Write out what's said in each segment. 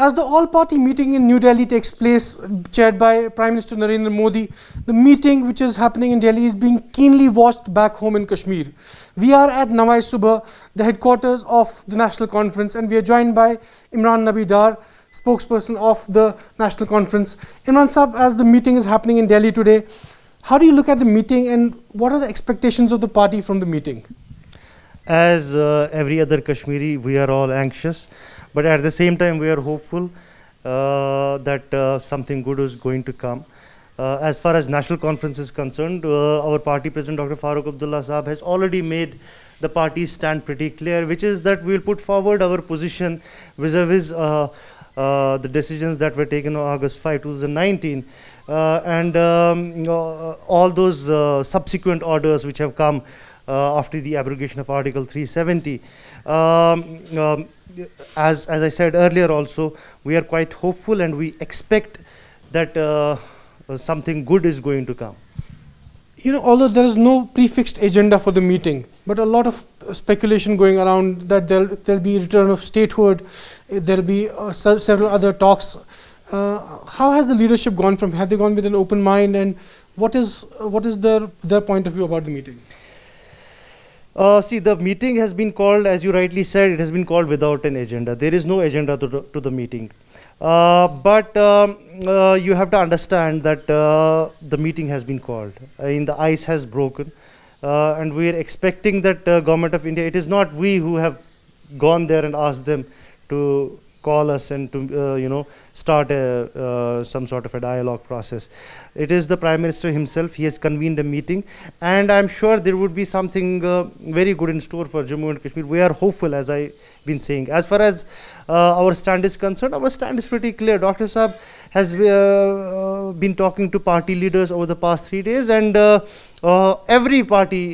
As the all-party meeting in New Delhi takes place, chaired by Prime Minister Narendra Modi, the meeting which is happening in Delhi is being keenly watched back home in Kashmir. We are at Nawai Subah, the headquarters of the National Conference, and we are joined by Imran Nabi Dar, spokesperson of the National Conference. Imran Saab, as the meeting is happening in Delhi today, how do you look at the meeting and what are the expectations of the party from the meeting? as uh, every other Kashmiri, we are all anxious, but at the same time, we are hopeful uh, that uh, something good is going to come. Uh, as far as national conference is concerned, uh, our party president, Dr. Farooq Abdullah Saab, has already made the party's stand pretty clear, which is that we will put forward our position vis-a-vis uh, the decisions that were taken on August 5, 2019. and um, all those subsequent orders which have come uh, after the abrogation of Article 370. Um, um, as, as I said earlier also, we are quite hopeful and we expect that uh, uh, something good is going to come you know, although there is no prefixed agenda for the meeting, but a lot of uh, speculation going around that there'll, there'll be return of statehood, uh, there'll be uh, several other talks. how has the leadership gone from? Have they gone with an open mind, and what is what is their their point of view about the meeting? Uh, see, the meeting has been called, as you rightly said, it has been called without an agenda. There is no agenda to, the, to the meeting. Uh, but um, uh, you have to understand that uh, the meeting has been called. Uh, I mean, the ice has broken. Uh, and we are expecting that government of India, it is not we who have gone there and asked them to call us and to uh, you know start a, uh, some sort of a dialogue process it is the prime minister himself he has convened a meeting and i'm sure there would be something uh, very good in store for jammu and kashmir we are hopeful as i've been saying as far as uh, our stand is concerned our stand is pretty clear dr saab has uh, uh, been talking to party leaders over the past 3 days and every party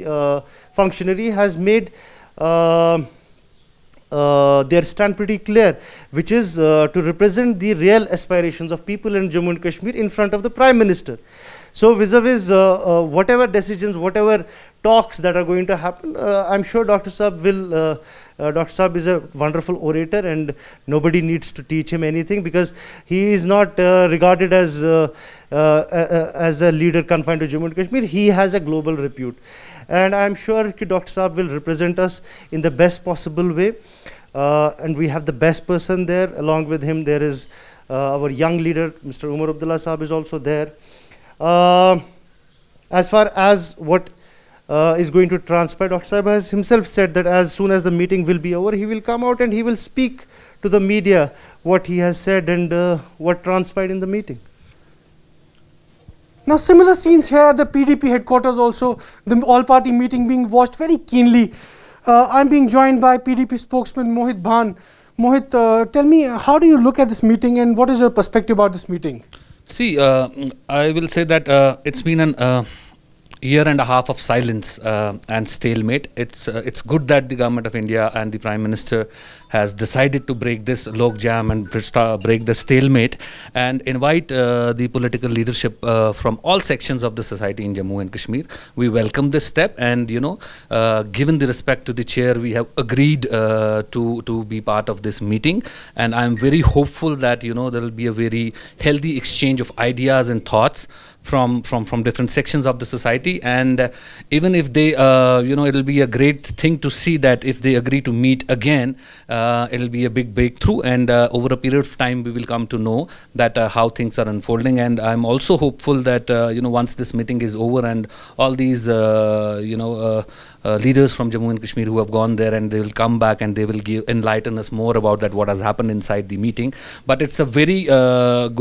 functionary has made uh, uh, their stand pretty clear, which is uh, to represent the real aspirations of people in Jammu and Kashmir in front of the Prime Minister. So vis-a-vis uh, uh, whatever decisions, whatever talks that are going to happen, uh, I'm sure Dr. Saab will uh, Dr. Saab is a wonderful orator and nobody needs to teach him anything because he is not uh, regarded as, uh, as a leader confined to Jammu and Kashmir. He has a global repute. And I'm sure Dr. Saab will represent us in the best possible way. and we have the best person there. Along with him, there is our young leader, Mr. Umar Abdullah Saab is also there. Uh, as far as what uh, is going to transpire, Dr. Saib has himself said that as soon as the meeting will be over, he will come out and he will speak to the media what he has said and uh, what transpired in the meeting. Now, similar scenes here at the PDP headquarters also, the all-party meeting being watched very keenly. Uh, I'm being joined by PDP spokesman Mohit Bhan. Mohit, uh, tell me, how do you look at this meeting and what is your perspective about this meeting? See, uh, I will say that uh, it's been a uh, year and a half of silence uh, and stalemate. It's uh, it's good that the government of India and the prime minister has decided to break this logjam and break the stalemate and invite uh, the political leadership uh, from all sections of the society in Jammu and Kashmir. We welcome this step and, you know, uh, given the respect to the chair, we have agreed to, to be part of this meeting. And I'm very hopeful that, you know, there will be a very healthy exchange of ideas and thoughts from from from different sections of the society and uh, even if they uh, you know it'll be a great thing to see that if they agree to meet again uh, uh, it'll be a big breakthrough and uh, over a period of time we will come to know that uh, how things are unfolding and i'm also hopeful that uh, you know once this meeting is over and all these uh, you know uh, leaders from Jammu and Kashmir who have gone there and they will come back and they will give, enlighten us more about that what has happened inside the meeting. But it's a very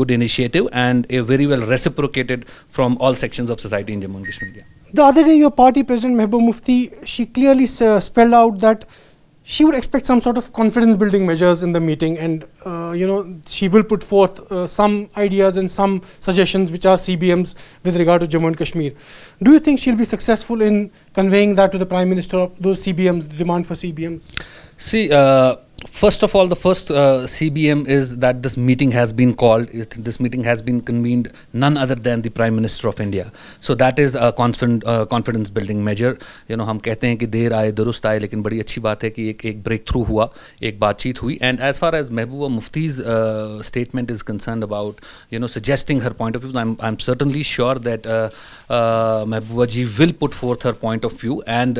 good initiative and a very well reciprocated from all sections of society in Jammu and Kashmir. Yeah. The other day, your party president Mehboob Mufti, she clearly spelled out that she would expect some sort of confidence building measures in the meeting and uh, you know she will put forth uh, some ideas and some suggestions which are CBMs with regard to Jammu and Kashmir. Do you think she'll be successful in conveying that to the Prime Minister, those CBMs, the demand for CBMs? See, uh, first of all, the first uh, CBM is that this meeting has been called. this meeting has been convened none other than the Prime Minister of India. So that is a uh, confidence building measure. You know, we say that it's late, it's late, but it's a thing that a breakthrough happened, a conversation And as far as Mehbooba Mufti's uh, statement is concerned about, suggesting her point of view, I'm, certainly sure that uh, will put forth her point of view. And,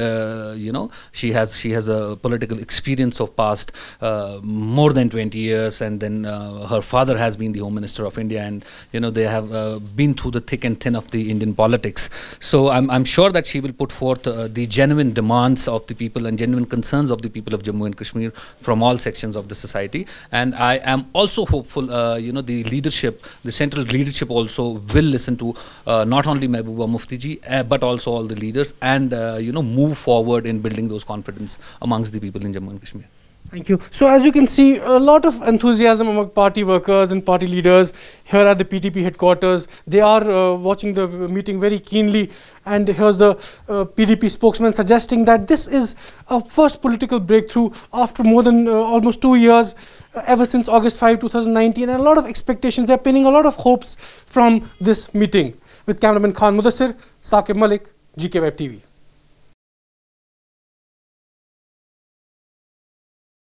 you know, she has, she has a political experience of past. Uh, more than 20 years, and then uh, her father has been the Home Minister of India, and you know they have uh, been through the thick and thin of the Indian politics. So I'm, I'm sure that she will put forth the genuine demands of the people and genuine concerns of the people of Jammu and Kashmir from all sections of the society. And I am also hopeful, you know, the leadership, the central leadership also will listen to not only Mehbooba Muftiji, uh, but also all the leaders and uh, you know move forward in building those confidence amongst the people in Jammu and Kashmir. Thank you. So as you can see, a lot of enthusiasm among party workers and party leaders here at the PTP headquarters. They are uh, watching the meeting very keenly and here's the uh, PDP spokesman suggesting that this is a first political breakthrough after more than uh, almost two years uh, ever since August 5, 2019 and a lot of expectations. They're pinning a lot of hopes from this meeting. With cameraman Khan Mudassir, Saqib Malik, GK TV.